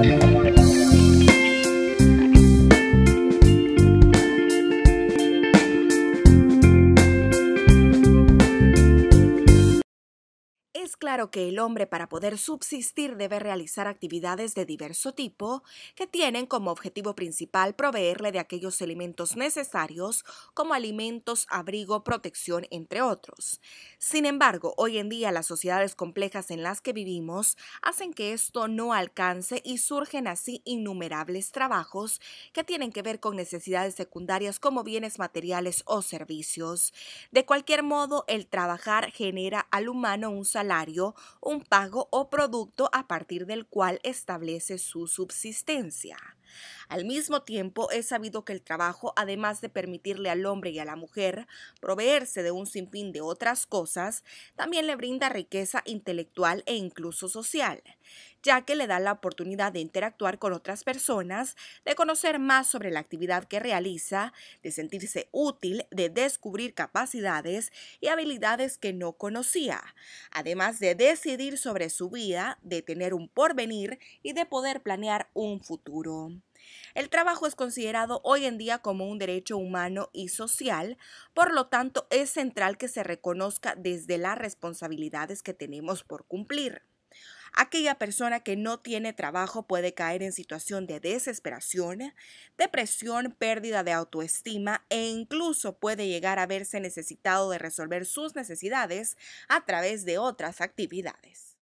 Thank you. Es claro que el hombre para poder subsistir debe realizar actividades de diverso tipo que tienen como objetivo principal proveerle de aquellos elementos necesarios como alimentos, abrigo, protección, entre otros. Sin embargo, hoy en día las sociedades complejas en las que vivimos hacen que esto no alcance y surgen así innumerables trabajos que tienen que ver con necesidades secundarias como bienes materiales o servicios. De cualquier modo, el trabajar genera al humano un salario un pago o producto a partir del cual establece su subsistencia. Al mismo tiempo, es sabido que el trabajo, además de permitirle al hombre y a la mujer proveerse de un sinfín de otras cosas, también le brinda riqueza intelectual e incluso social, ya que le da la oportunidad de interactuar con otras personas, de conocer más sobre la actividad que realiza, de sentirse útil, de descubrir capacidades y habilidades que no conocía, además de decidir sobre su vida, de tener un porvenir y de poder planear un futuro. El trabajo es considerado hoy en día como un derecho humano y social, por lo tanto es central que se reconozca desde las responsabilidades que tenemos por cumplir. Aquella persona que no tiene trabajo puede caer en situación de desesperación, depresión, pérdida de autoestima e incluso puede llegar a verse necesitado de resolver sus necesidades a través de otras actividades.